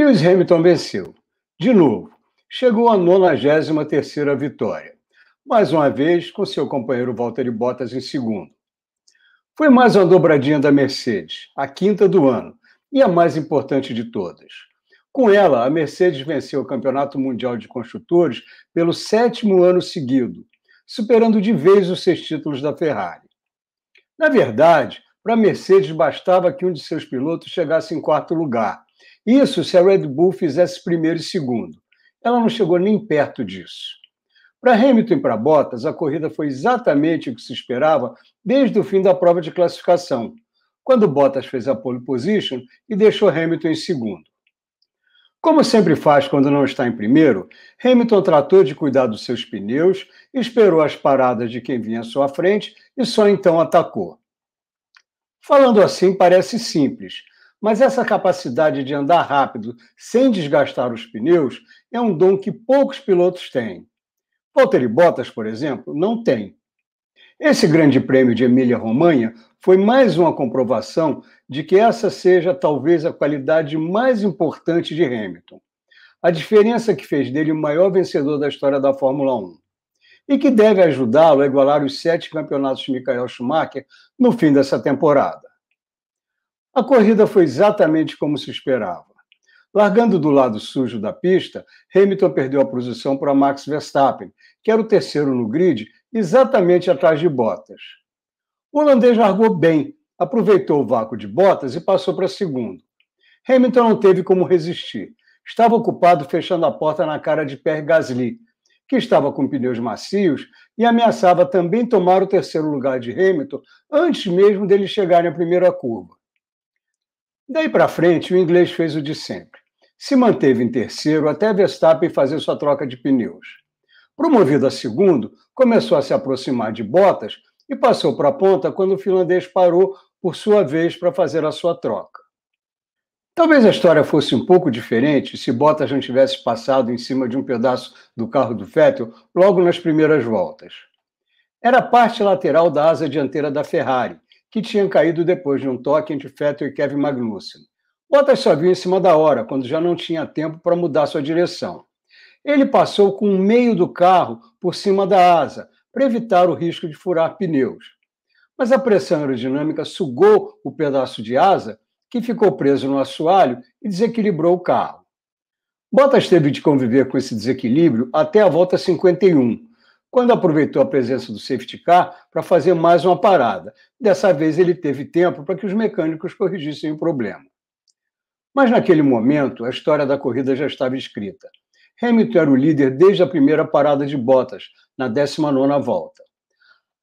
Lewis Hamilton venceu. De novo, chegou à 93 vitória, mais uma vez com seu companheiro Valtteri Bottas em segundo. Foi mais uma dobradinha da Mercedes, a quinta do ano, e a mais importante de todas. Com ela, a Mercedes venceu o Campeonato Mundial de Construtores pelo sétimo ano seguido, superando de vez os seis títulos da Ferrari. Na verdade, para a Mercedes bastava que um de seus pilotos chegasse em quarto lugar, isso se a Red Bull fizesse primeiro e segundo. Ela não chegou nem perto disso. Para Hamilton e para Bottas, a corrida foi exatamente o que se esperava desde o fim da prova de classificação, quando Bottas fez a pole position e deixou Hamilton em segundo. Como sempre faz quando não está em primeiro, Hamilton tratou de cuidar dos seus pneus, esperou as paradas de quem vinha à sua frente e só então atacou. Falando assim, parece simples, mas essa capacidade de andar rápido sem desgastar os pneus é um dom que poucos pilotos têm. Walter Bottas, por exemplo, não tem. Esse Grande Prêmio de Emília-Romanha foi mais uma comprovação de que essa seja talvez a qualidade mais importante de Hamilton. A diferença que fez dele o maior vencedor da história da Fórmula 1 e que deve ajudá-lo a igualar os sete campeonatos de Michael Schumacher no fim dessa temporada. A corrida foi exatamente como se esperava. Largando do lado sujo da pista, Hamilton perdeu a posição para Max Verstappen, que era o terceiro no grid, exatamente atrás de Bottas. O holandês largou bem, aproveitou o vácuo de Bottas e passou para segundo. Hamilton não teve como resistir. Estava ocupado fechando a porta na cara de Pierre Gasly, que estava com pneus macios e ameaçava também tomar o terceiro lugar de Hamilton antes mesmo dele chegar na primeira curva. Daí para frente, o inglês fez o de sempre. Se manteve em terceiro até Verstappen fazer sua troca de pneus. Promovido a segundo, começou a se aproximar de Bottas e passou para a ponta quando o finlandês parou, por sua vez, para fazer a sua troca. Talvez a história fosse um pouco diferente se Bottas não tivesse passado em cima de um pedaço do carro do Vettel logo nas primeiras voltas. Era a parte lateral da asa dianteira da Ferrari que tinham caído depois de um toque entre Fetter e Kevin Magnussen. Bottas só viu em cima da hora, quando já não tinha tempo para mudar sua direção. Ele passou com o meio do carro por cima da asa, para evitar o risco de furar pneus. Mas a pressão aerodinâmica sugou o pedaço de asa, que ficou preso no assoalho e desequilibrou o carro. Bottas teve de conviver com esse desequilíbrio até a volta 51, quando aproveitou a presença do safety car para fazer mais uma parada. Dessa vez ele teve tempo para que os mecânicos corrigissem o problema. Mas naquele momento, a história da corrida já estava escrita. Hamilton era o líder desde a primeira parada de Bottas, na 19ª volta.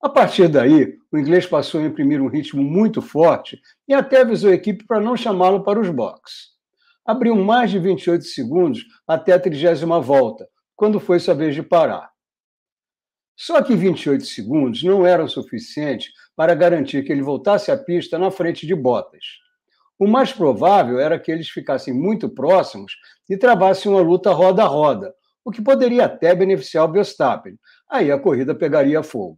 A partir daí, o inglês passou a imprimir um ritmo muito forte e até avisou a equipe para não chamá-lo para os boxes. Abriu mais de 28 segundos até a 30 volta, quando foi sua vez de parar. Só que 28 segundos não eram suficientes para garantir que ele voltasse à pista na frente de Bottas. O mais provável era que eles ficassem muito próximos e travassem uma luta roda a roda, o que poderia até beneficiar o Verstappen. Aí a corrida pegaria fogo.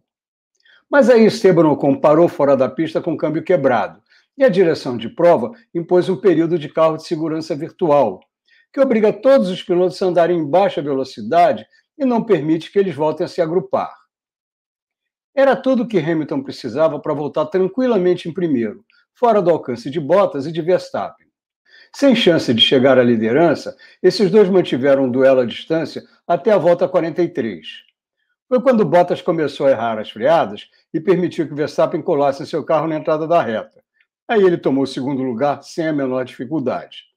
Mas aí Esteban Ocon parou fora da pista com o câmbio quebrado e a direção de prova impôs um período de carro de segurança virtual, que obriga todos os pilotos a andarem em baixa velocidade e não permite que eles voltem a se agrupar. Era tudo o que Hamilton precisava para voltar tranquilamente em primeiro, fora do alcance de Bottas e de Verstappen. Sem chance de chegar à liderança, esses dois mantiveram um duelo à distância até a volta 43. Foi quando Bottas começou a errar as freadas e permitiu que Verstappen colasse seu carro na entrada da reta. Aí ele tomou o segundo lugar sem a menor dificuldade.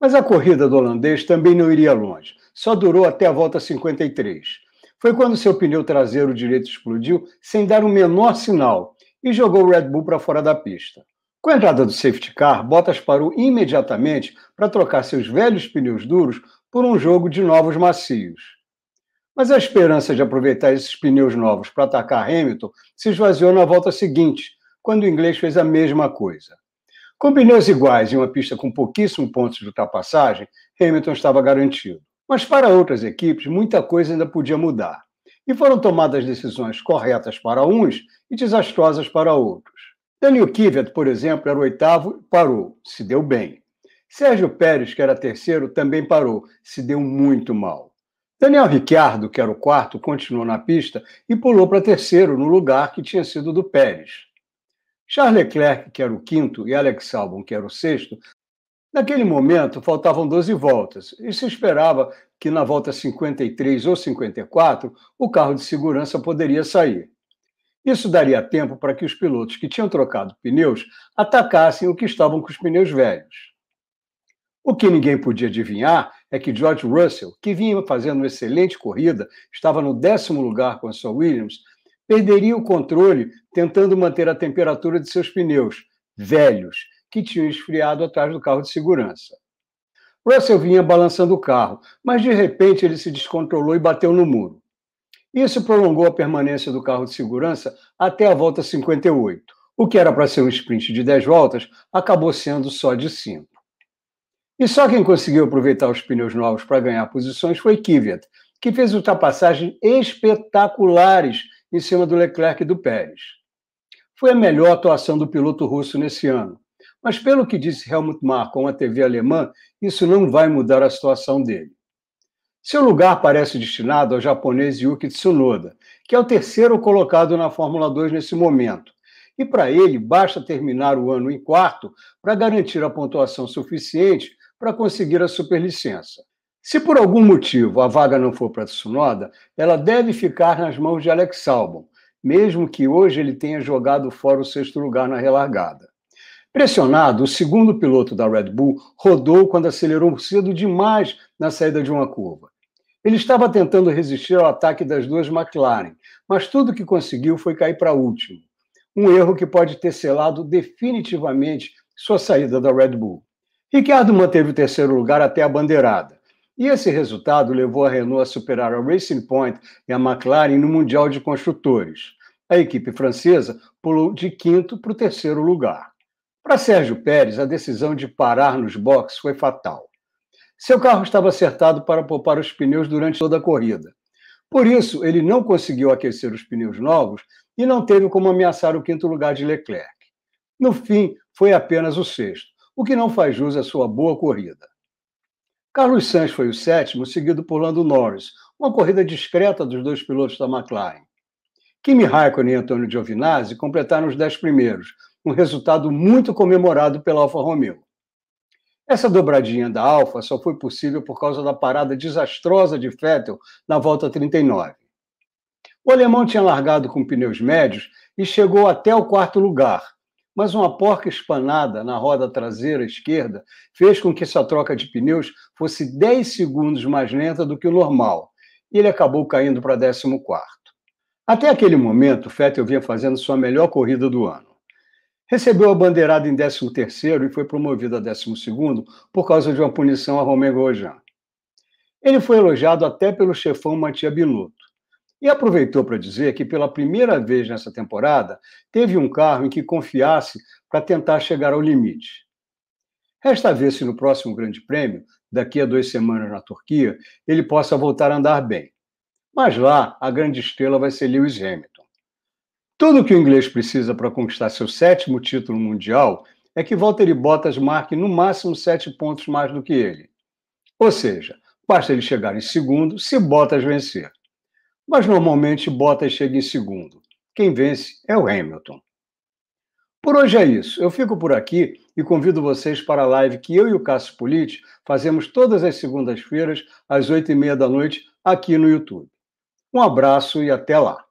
Mas a corrida do holandês também não iria longe. Só durou até a volta 53. Foi quando seu pneu traseiro direito explodiu sem dar o menor sinal e jogou o Red Bull para fora da pista. Com a entrada do safety car, Bottas parou imediatamente para trocar seus velhos pneus duros por um jogo de novos macios. Mas a esperança de aproveitar esses pneus novos para atacar Hamilton se esvaziou na volta seguinte, quando o inglês fez a mesma coisa. Com pneus iguais e uma pista com pouquíssimos pontos de ultrapassagem, Hamilton estava garantido. Mas para outras equipes, muita coisa ainda podia mudar. E foram tomadas decisões corretas para uns e desastrosas para outros. Daniel Kivet, por exemplo, era o oitavo, e parou, se deu bem. Sérgio Pérez, que era terceiro, também parou, se deu muito mal. Daniel Ricciardo, que era o quarto, continuou na pista e pulou para terceiro, no lugar que tinha sido do Pérez. Charles Leclerc, que era o quinto, e Alex Albon, que era o sexto, naquele momento faltavam 12 voltas e se esperava que na volta 53 ou 54 o carro de segurança poderia sair. Isso daria tempo para que os pilotos que tinham trocado pneus atacassem o que estavam com os pneus velhos. O que ninguém podia adivinhar é que George Russell, que vinha fazendo uma excelente corrida, estava no décimo lugar com a sua Williams, perderia o controle tentando manter a temperatura de seus pneus, velhos, que tinham esfriado atrás do carro de segurança. Russell vinha balançando o carro, mas de repente ele se descontrolou e bateu no muro. Isso prolongou a permanência do carro de segurança até a volta 58. O que era para ser um sprint de 10 voltas acabou sendo só de 5. E só quem conseguiu aproveitar os pneus novos para ganhar posições foi Kvyat, que fez ultrapassagens espetaculares em cima do Leclerc e do Pérez. Foi a melhor atuação do piloto russo nesse ano, mas pelo que disse Helmut Marko a TV alemã, isso não vai mudar a situação dele. Seu lugar parece destinado ao japonês Yuki Tsunoda, que é o terceiro colocado na Fórmula 2 nesse momento. E para ele, basta terminar o ano em quarto para garantir a pontuação suficiente para conseguir a superlicença. Se por algum motivo a vaga não for para Tsunoda, ela deve ficar nas mãos de Alex Albon, mesmo que hoje ele tenha jogado fora o sexto lugar na relargada. Pressionado, o segundo piloto da Red Bull rodou quando acelerou cedo demais na saída de uma curva. Ele estava tentando resistir ao ataque das duas McLaren, mas tudo que conseguiu foi cair para último. Um erro que pode ter selado definitivamente sua saída da Red Bull. Ricciardo manteve o terceiro lugar até a bandeirada e esse resultado levou a Renault a superar a Racing Point e a McLaren no Mundial de Construtores. A equipe francesa pulou de quinto para o terceiro lugar. Para Sérgio Pérez, a decisão de parar nos boxes foi fatal. Seu carro estava acertado para poupar os pneus durante toda a corrida. Por isso, ele não conseguiu aquecer os pneus novos e não teve como ameaçar o quinto lugar de Leclerc. No fim, foi apenas o sexto, o que não faz jus à sua boa corrida. Carlos Sainz foi o sétimo, seguido por Lando Norris, uma corrida discreta dos dois pilotos da McLaren. Kimi Raikkonen e Antonio Giovinazzi completaram os dez primeiros, um resultado muito comemorado pela Alfa Romeo. Essa dobradinha da Alfa só foi possível por causa da parada desastrosa de Vettel na volta 39. O alemão tinha largado com pneus médios e chegou até o quarto lugar, mas uma porca espanada na roda traseira esquerda fez com que sua troca de pneus fosse 10 segundos mais lenta do que o normal, e ele acabou caindo para 14. Até aquele momento, Vettel vinha fazendo sua melhor corrida do ano. Recebeu a bandeirada em 13º e foi promovido a 12º por causa de uma punição a Romain Grosjean. Ele foi elogiado até pelo chefão Matia Binotto. E aproveitou para dizer que, pela primeira vez nessa temporada, teve um carro em que confiasse para tentar chegar ao limite. Resta ver se no próximo Grande Prêmio, daqui a duas semanas na Turquia, ele possa voltar a andar bem. Mas lá, a grande estrela vai ser Lewis Hamilton. Tudo o que o inglês precisa para conquistar seu sétimo título mundial é que Valtteri Bottas marque no máximo sete pontos mais do que ele. Ou seja, basta ele chegar em segundo se Bottas vencer mas normalmente Bottas chega em segundo. Quem vence é o Hamilton. Por hoje é isso. Eu fico por aqui e convido vocês para a live que eu e o Cássio Politi fazemos todas as segundas-feiras, às oito e meia da noite, aqui no YouTube. Um abraço e até lá!